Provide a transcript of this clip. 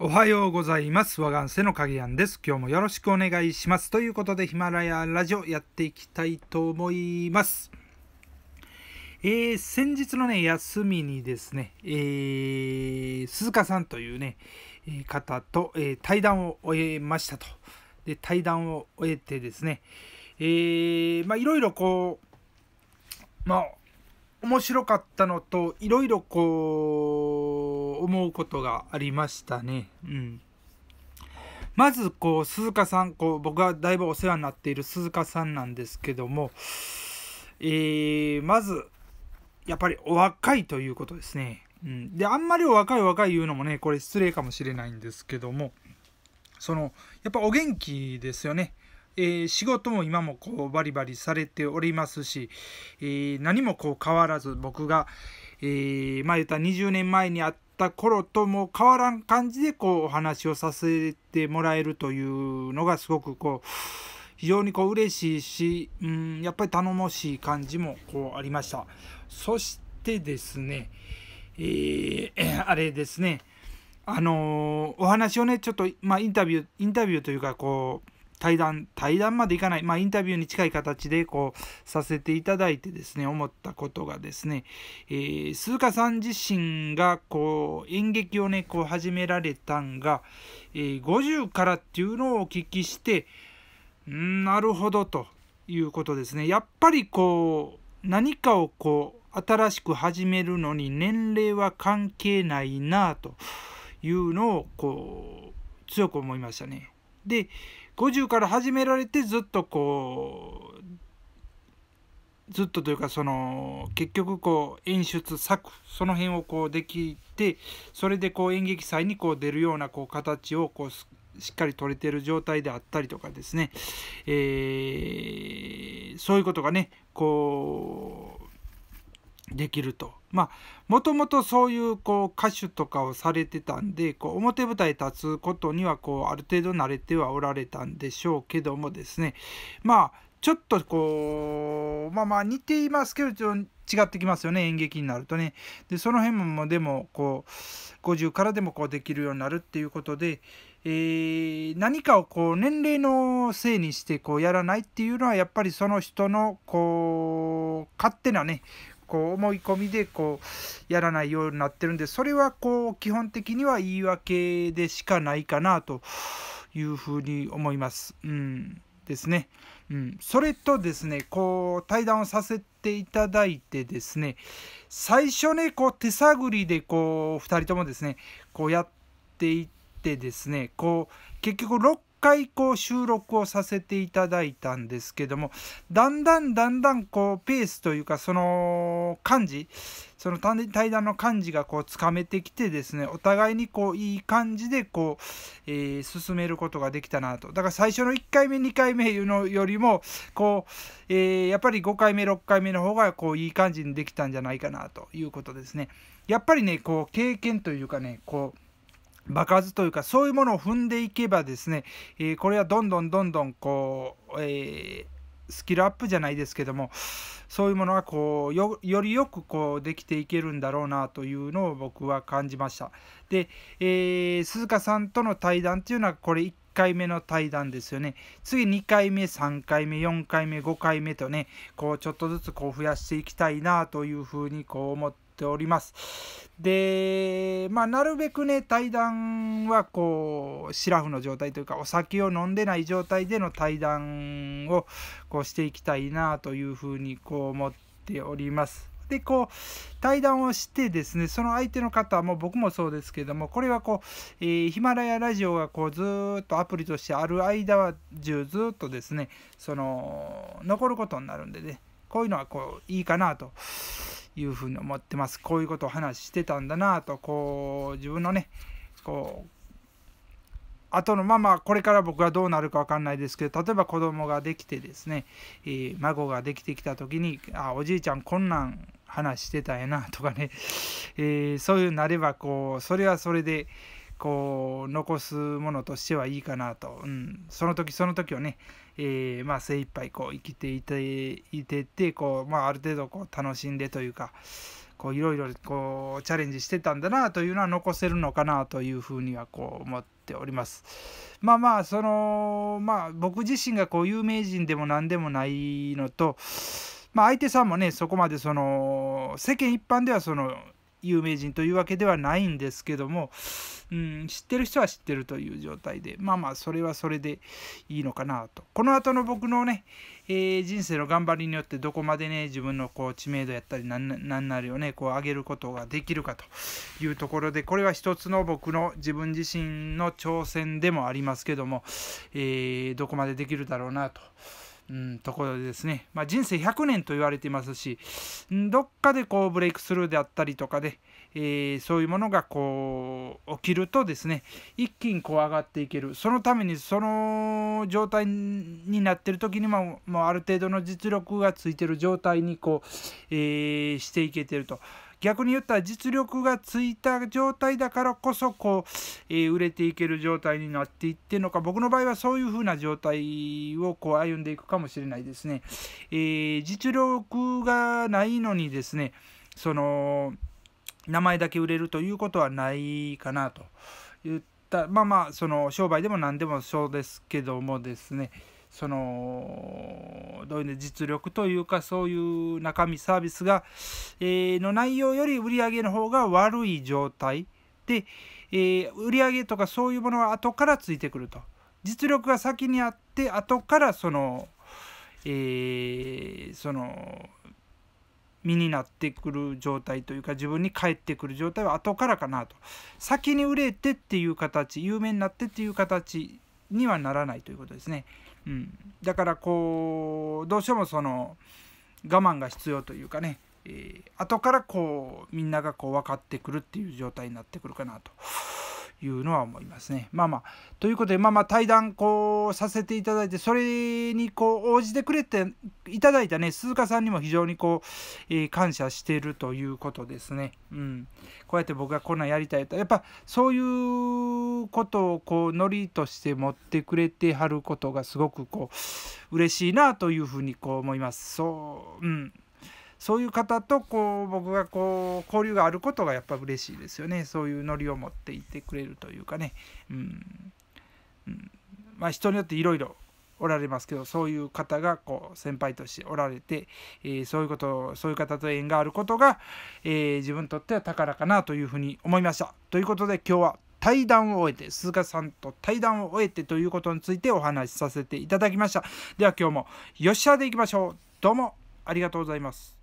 おはようございます。和願瀬の影やんです。今日もよろしくお願いします。ということで、ヒマラヤラジオやっていきたいと思います。えー、先日のね、休みにですね、えー、鈴鹿さんというね、方と、えー、対談を終えましたと。で、対談を終えてですね、えー、まあ、いろいろこう、まあ、面白かったのといろいろこう思うことがありましたね。うん、まずこう鈴鹿さんこう僕がだいぶお世話になっている鈴鹿さんなんですけども、えー、まずやっぱりお若いということですね。うん、であんまりお若い若い言うのもねこれ失礼かもしれないんですけどもそのやっぱお元気ですよね。えー、仕事も今もこうバリバリされておりますし、えー、何もこう変わらず僕が、えー、まあ言った20年前にあった頃とも変わらん感じでこうお話をさせてもらえるというのがすごくこう非常にこう嬉しいし、うん、やっぱり頼もしい感じもこうありました。そしてですね、えー、あれですね、あのー、お話をね、ちょっと、まあ、インタビュー、インタビューというか、こう、対談、対談までいかない、まあ、インタビューに近い形で、こう、させていただいてですね、思ったことがですね、えー、鈴鹿さん自身が、こう、演劇をね、こう、始められたんが、えー、50からっていうのをお聞きして、んなるほど、ということですね。やっぱり、こう、何かを、こう、新しく始めるのに年齢は関係ないなというのをこう強く思いましたね。で50から始められてずっとこうずっとというかその結局こう演出作その辺をこうできてそれでこう演劇祭にこう出るようなこう形をこうしっかり取れてる状態であったりとかですね、えー、そういうことがねこうできると。まあもともとそういうこう歌手とかをされてたんでこう表舞台立つことにはこうある程度慣れてはおられたんでしょうけどもですねまあちょっとこうまあまあ似ていますけどちょ違ってきますよね演劇になるとね。でその辺もでもこう50からでもこうできるようになるっていうことで、えー、何かをこう年齢のせいにしてこうやらないっていうのはやっぱりその人のこう勝手なねこう思い込みでこうやらないようになってるんでそれはこう基本的には言い訳でしかないかなというふうに思います。うんですね。うん、それとですねこう対談をさせていただいてですね最初ねこう手探りでこう2人ともですねこうやっていってですねこう結局6回こう収録をさせていただいたんですけどもだんだんだんだんこうペースというかその感じその対談の感じがこうつかめてきてですねお互いにこういい感じでこう、えー、進めることができたなとだから最初の1回目2回目のよりもこう、えー、やっぱり5回目6回目の方がこういい感じにできたんじゃないかなということですねやっぱりねこう経験というかねこう場数というかそういうものを踏んでいけばですね、えー、これはどんどんどんどんこう、えー、スキルアップじゃないですけどもそういうものがこうよりよくこうできていけるんだろうなというのを僕は感じました。で、えー、鈴鹿さんとの対談っていうのはこれ1回目の対談ですよね。次2回目3回目4回目5回目とねこうちょっとずつこう増やしていきたいなというふうにこう思ってております。で、まあ、なるべくね、対談はこう、シラフの状態というか、お酒を飲んでない状態での対談をこうしていきたいなというふうにこう思っております。でこう対談をしてですねその相手の方も僕もそうですけどもこれはこう、えー、ヒマラヤラジオがこうずっとアプリとしてある間は中ずっとですねその残ることになるんでねこういうのはこういいかなというふうに思ってます。こういうことを話してたんだなと、こう、自分のね、こう、後のままこれから僕はどうなるか分かんないですけど例えば子供ができてですね、えー、孫ができてきた時に「あおじいちゃんこんなん話してたんやな」とかね、えー、そういうなればこうそれはそれで、こう残すものとしてはいいかなと、うん、その時その時をね、えー、まあ、精一杯こう生きていていててこう、まあ、ある程度こう楽しんでというかこういろいろこうチャレンジしてたんだなというのは残せるのかなというふうにはこう思っております。まあまあそのまあ僕自身がこう有名人でも何でもないのと、まあ、相手さんもねそこまでその世間一般ではその有名人というわけではないんですけども、うん、知ってる人は知ってるという状態でまあまあそれはそれでいいのかなとこの後の僕のね、えー、人生の頑張りによってどこまでね自分のこう知名度やったりなんなりをねこう上げることができるかというところでこれは一つの僕の自分自身の挑戦でもありますけども、えー、どこまでできるだろうなと。うん、ところでですね、まあ、人生100年と言われていますしどっかでこうブレイクスルーであったりとかで、えー、そういうものがこう起きるとですね一気にこう上がっていけるそのためにその状態になってる時にももうある程度の実力がついてる状態にこう、えー、していけてると。逆に言ったら実力がついた状態だからこそこう、えー、売れていける状態になっていってるのか僕の場合はそういう風な状態をこう歩んでいくかもしれないですね。えー、実力がないのにですねその名前だけ売れるということはないかなと言ったまあまあその商売でも何でもそうですけどもですねそのどういうの実力というかそういう中身サービスが、えー、の内容より売り上げの方が悪い状態で、えー、売り上げとかそういうものは後からついてくると実力が先にあって後からその、えー、その身になってくる状態というか自分に返ってくる状態は後からかなと先に売れてっていう形有名になってっていう形にはならないということですね。うん、だからこうどうしてもその我慢が必要というかね、えー、後からこうみんながこう分かってくるっていう状態になってくるかなと。いうのは思いますね。まあまあ、ということで、まあまあ対談こうさせていただいて、それにこう応じてくれていただいたね、鈴鹿さんにも非常にこう、えー、感謝しているということですね。うん。こうやって僕がこんなんやりたいと。やっぱそういうことをこう、ノリとして持ってくれてはることがすごくこう、嬉しいなというふうにこう思います。そう、うん。そういう方とこう僕がこう交流があることがやっぱ嬉しいですよねそういうノリを持っていてくれるというかね、うんうん、まあ、人によっていろいろおられますけどそういう方がこう先輩としておられて、えー、そういうことそういう方と縁があることが、えー、自分にとっては宝かなというふうに思いました。ということで今日は対談を終えて鈴鹿さんと対談を終えてということについてお話しさせていただきましたでは今日もよっしゃでいきましょうどうもありがとうございます